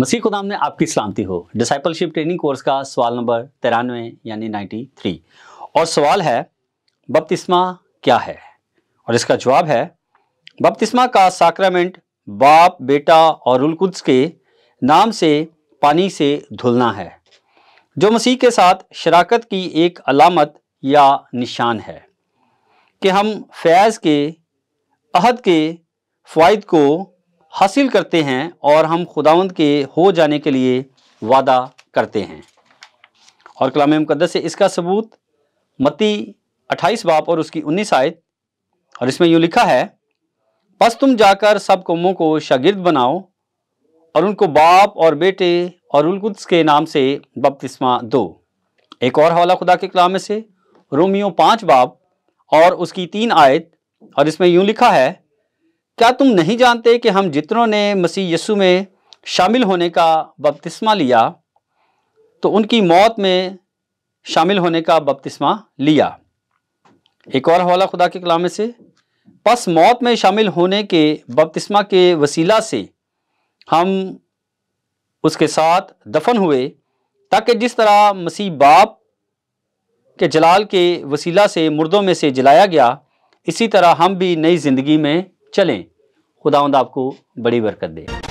मसीह खुदाम ने आपकी सलामती हो डिसाइपलशिप ट्रेनिंग कोर्स का सवाल नंबर तिरानवे यानी नाइन्टी थ्री और सवाल है बपतिस्मा क्या है और इसका जवाब है बपतिस्मा का साक्रामेंट बाप बेटा और उलकुद्स के नाम से पानी से धुलना है जो मसीह के साथ शराकत की एक अलामत या निशान है कि हम फैज़ के अहद के फ़ायद को हासिल करते हैं और हम खुदावंद के हो जाने के लिए वादा करते हैं और कलाम मुकदस से इसका सबूत मती अट्ठाईस बाप और उसकी उन्नीस आयत और इसमें यूँ लिखा है बस तुम जाकर सब कौमों को शागिर्द बनाओ और उनको बाप और बेटे और उलकुद्स के नाम से बपतिस्मा दो एक और हवाला खुदा के कलाम से रोमियो पाँच बाप और उसकी तीन आयत और इसमें यूँ लिखा है क्या तुम नहीं जानते कि हम जितनों ने मसीह यसु में शामिल होने का बपतिस्मा लिया तो उनकी मौत में शामिल होने का बपतिस्मा लिया एक और हवाला खुदा के कलामे से बस मौत में शामिल होने के बपतिस्मा के वसीला से हम उसके साथ दफन हुए ताकि जिस तरह मसीह बाप के जलाल के वसीला से मुर्दों में से जलाया गया इसी तरह हम भी नई ज़िंदगी में चलें खुदावंद आपको बड़ी बरकत दे